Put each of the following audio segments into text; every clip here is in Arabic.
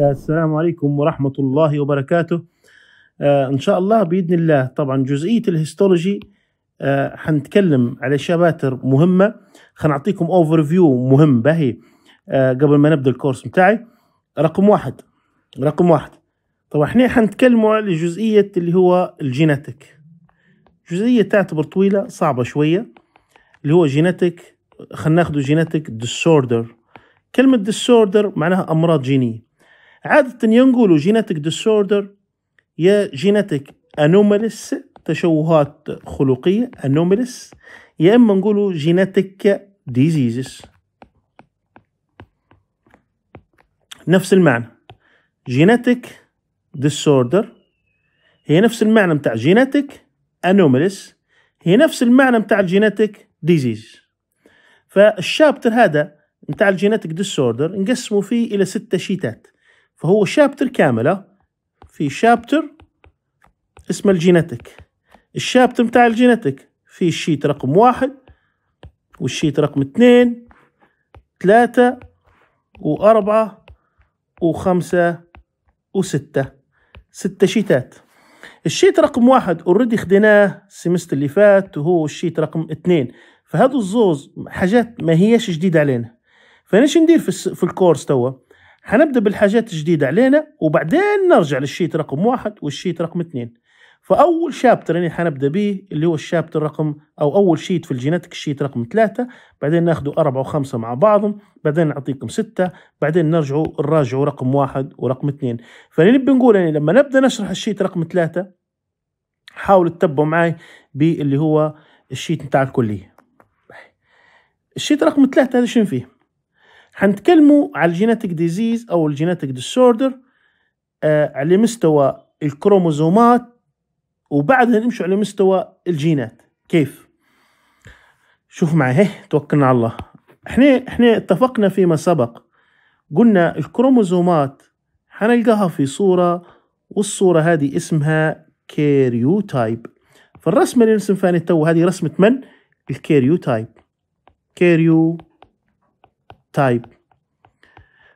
السلام عليكم ورحمة الله وبركاته آه إن شاء الله بإذن الله طبعا جزئية الهيستولوجي آه حنتكلم على شباتر مهمة خنعطيكم اوفر فيو مهم باهي آه قبل ما نبدأ الكورس متاعي رقم واحد رقم واحد طبعا احنا حنتكلموا على جزئية اللي هو الجيناتيك جزئيه تعتبر طويله صعبه شويه اللي هو جينيتك خلينا ناخذ جينيتك ديسوردر كلمه ديسوردر معناها امراض جينيه عاده ينقولوا جينيتك ديسوردر يا جينيتك انوماليس تشوهات خلقيه انوماليس يا اما نقولوا جينيتك ديزيزز نفس المعنى جينيتك ديسوردر هي نفس المعنى بتاع جينيتك انوماليس هي نفس المعنى متاع الجيناتيك ديزيز فالشابتر هذا متاع الجيناتيك ديسوردر نقسمه فيه الى ستة شيتات فهو شابتر كامله في شابتر اسمه الجيناتيك الشابتر متاع الجيناتيك في الشيت رقم واحد والشيت رقم اثنين ثلاثة وأربعة وخمسة وستة ستة شيتات الشيت رقم واحد اوريدي خديناه السيمستر اللي فات وهو الشيت رقم اثنين فهذو الزوز حاجات ما هيش جديدة علينا فنش ندير في, في الكورس توا حنبدا بالحاجات الجديدة علينا وبعدين نرجع للشيت رقم واحد والشيت رقم اثنين فاول شابتر اللي يعني حنبدا به اللي هو الشابتر رقم او اول شيت في الجينيتك الشيت رقم ثلاثة بعدين ناخذوا أربعة وخمسة مع بعضهم بعدين نعطيكم ستة بعدين نرجعوا نراجعوا رقم واحد ورقم اثنين فاللي نقول يعني لما نبدا نشرح الشيت رقم ثلاثة حاولوا تتبعوا معي باللي هو الشيت نتاع الكلية الشيت رقم ثلاثة هذا شنو فيه حنتكلموا على الجينيتك ديزيز او الجينيتك ديسوردر آه على مستوى الكروموزومات وبعدها نمشي على مستوى الجينات كيف شوف معي هيه توكلنا على الله احنا احنا اتفقنا فيما سبق قلنا الكروموزومات حنلقاها في صورة والصورة هذه اسمها كيريوتايب فالرسمة اللي نرسم فيها تو هذه رسمة من؟ الكيريوتايب كيريو تايب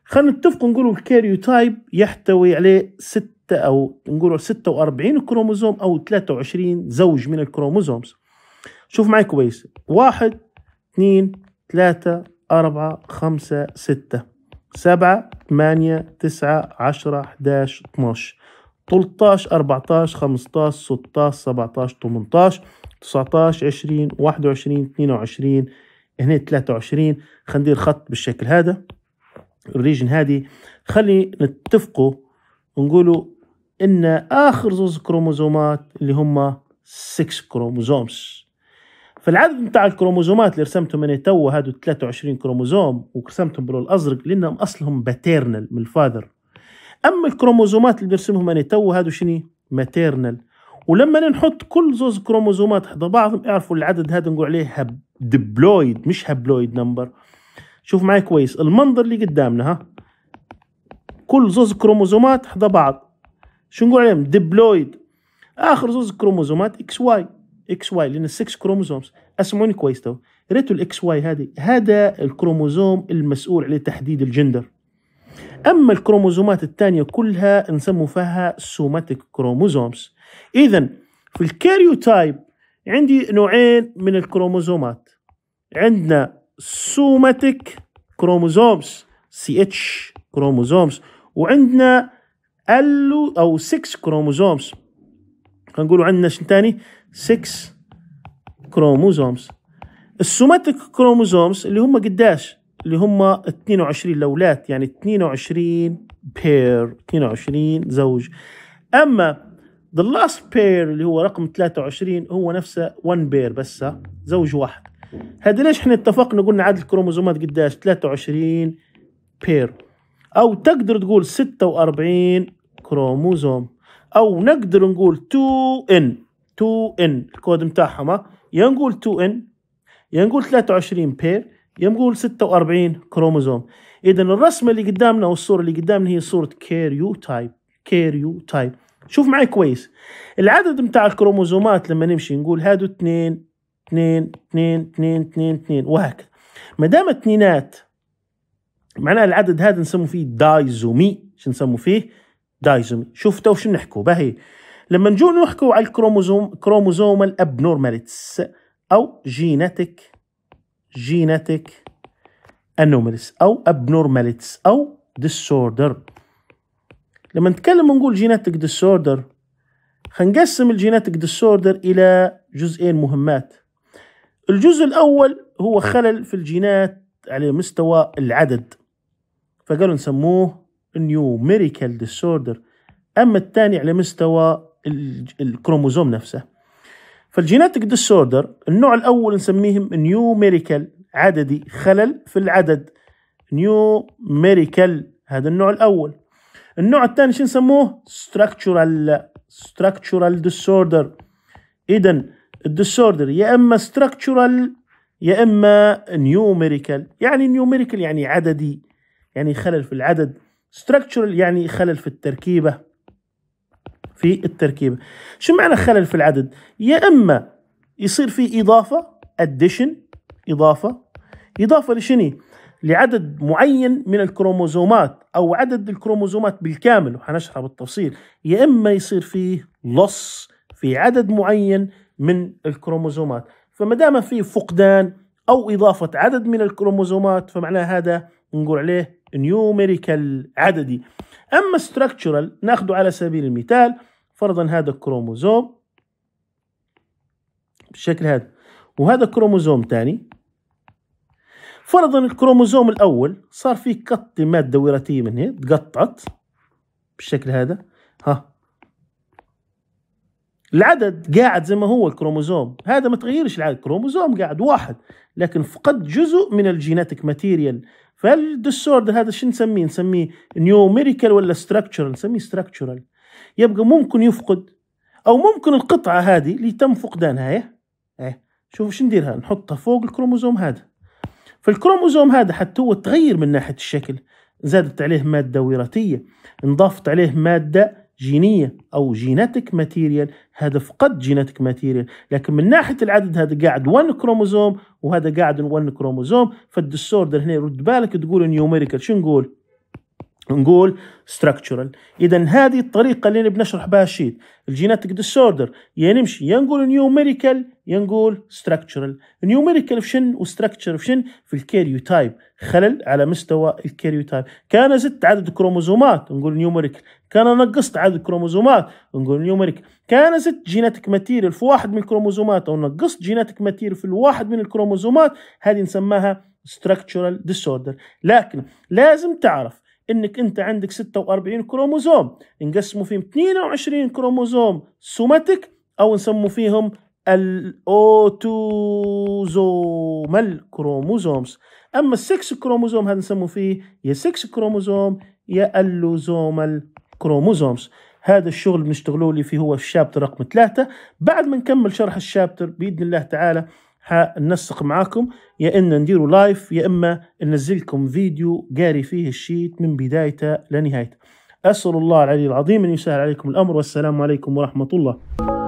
خلينا نتفق نقول الكيريوتايب يحتوي عليه ست او نقولوا 46 كروموزوم او 23 زوج من الكروموزومز شوف معي كويس واحد اثنين ثلاثة أربعة خمسة ستة سبعة ثمانية تسعة عشرة 11 12 13 14 15 16 17 18 19 20 21 22 هنا 23 خلينا ندير خط بالشكل هذا الريجن هذه خلي نتفقوا نقولوا ان اخر زوز كروموزومات اللي هم 6 كروموزومز فالعدد متاع الكروموزومات اللي رسمتهم انا تو هادو 23 كروموزوم ورسمتهم باللون الازرق لانهم اصلهم باتيرنال من الفاذر اما الكروموزومات اللي برسمهم انا تو هادو شني ماتيرنال ولما نحط كل زوز كروموزومات حدا بعضهم اعرفوا العدد هذا نقول عليه هب ديبلويد مش هبلويد نمبر شوف معي كويس المنظر اللي قدامنا ها كل زوز كروموزومات حدا بعض شو نقول عليهم ديبلويد اخر زوز كروموزومات اكس واي اكس واي لان 6 كروموزومز اسمعوني كويس تو ريتو الاكس واي هذه هذا الكروموزوم المسؤول عليه تحديد الجندر اما الكروموزومات الثانيه كلها نسموا فيها سوماتيك كروموزومز اذا في الكاريوتايب عندي نوعين من الكروموزومات عندنا سوماتيك كروموزومز سي اتش كروموزومز وعندنا الو او 6 كروموزومز هنقولوا عندنا شنو ثاني 6 كروموزومز السوماتيك كروموزومز اللي هم قداش اللي هم 22 لولات يعني 22 بير 22 زوج اما ذا لاست بير اللي هو رقم 23 هو نفسه 1 بير بس زوج واحد هذا ليش احنا اتفقنا قلنا عدد الكروموزومات قداش 23 بير او تقدر تقول 46 كروموزوم او نقدر نقول 2n 2n الكود متاعهم يا نقول 2n يا نقول 23 بير يا نقول 46 كروموزوم اذا الرسمه اللي قدامنا والصوره اللي قدامنا هي صوره كيريو تايب كيريو تايب شوف معي كويس العدد متاع الكروموزومات لما نمشي نقول هادو 2 2 2 2 2 2 وهكذا ما دام اثنينات معناها العدد هذا نسمو فيه دايزومي شو نسمو فيه دايزومي شفتوا شو نحكوا باهي لما نجو نحكوا على الكروموزوم كروموزومال نورماليتس او جيناتيك جيناتيك انوماليس او نورماليتس او ديسوردر لما نتكلم ونقول جيناتيك ديسوردر خنقسم الجيناتيك ديسوردر الى جزئين مهمات الجزء الاول هو خلل في الجينات على مستوى العدد فقالوا نسموه نيوميريكال ديسوردر اما الثاني على مستوى الكروموزوم نفسه فالجيناتيك ديسوردر النوع الاول نسميهم نيوميريكال عددي خلل في العدد نيوميريكال هذا النوع الاول النوع الثاني شو نسموه ستراكتشرال ستراكتشرال ديسوردر اذا الديسوردر يا اما ستراكتشرال يا اما نيوميريكال يعني نيوميريكال يعني عددي يعني خلل في العدد structural يعني خلل في التركيبة في التركيبة شو معنى خلل في العدد يا إما يصير في إضافة addition إضافة إضافة لشني لعدد معين من الكروموزومات أو عدد الكروموزومات بالكامل وحنشرحها بالتفصيل يا إما يصير فيه لص في عدد معين من الكروموزومات فما دام في فقدان أو إضافة عدد من الكروموزومات فمعناه هذا نقول عليه نيوميريكال عددي اما ستراكشرال ناخده على سبيل المثال فرضا هذا الكروموزوم بالشكل هذا وهذا كروموزوم ثاني فرضا الكروموزوم الاول صار فيه قط ماده وراثيه من هنا تقطعت بالشكل هذا ها العدد قاعد زي ما هو الكروموزوم هذا ما تغيرش العدد الكروموزوم قاعد واحد لكن فقد جزء من الجيناتيك ماتيريال فالديسوردر هذا شو نسميه نسميه نيوميريكال ولا ستراكشرال نسميه ستراكشرال يبقى ممكن يفقد او ممكن القطعه هذه اللي تم فقدانها ايه ايه شوف شو نديرها نحطها فوق الكروموزوم هذا فالكروموزوم هذا حتى هو تغير من ناحيه الشكل زادت عليه ماده وراثيه انضافت عليه ماده جينيه او جيناتك ماتيريال هذا فقد جيناتك ماتيريال لكن من ناحيه العدد هذا قاعد 1 كروموزوم وهذا قاعد 1 كروموزوم فالدسوردر هنا رد بالك تقول نيوميريكال شو نقول؟ نقول ستراكشرال اذا هذه الطريقه اللي بنشرح بها الشيت الجيناتيك ديسوردر يا نمشي يا نقول نيوميريكال يا نقول ستراكشرال نيوميريكال في شن وستراكشر في شن في الكاريوتايب خلل على مستوى الكاريوتايب كان زدت عدد كروموزومات نقول نيوميريكال كان نقصت عدد كروموزومات نقول نيوميريكال كان زدت جيناتيك ماتيريال في واحد من الكروموزومات او نقصت جيناتيك ماتيريال في الواحد من الكروموزومات هذه نسماها structural disorder لكن لازم تعرف انك انت عندك 46 كروموزوم نقسموا فيهم 22 كروموزوم سوماتيك او نسموا فيهم الاوتوزوم كروموزومز اما السكس كروموزوم هذا نسموا فيه يا سكس كروموزوم يا اللوزوم كروموزومز هذا الشغل بنشتغلوا اللي فيه هو الشابتر رقم ثلاثة بعد ما نكمل شرح الشابتر بإذن الله تعالى حننسق معاكم يا اما نديروا لايف يا اما ننزلكم فيديو قاري فيه الشيت من بدايته لنهايته اسال الله العلي العظيم ان يسهل عليكم الامر والسلام عليكم ورحمه الله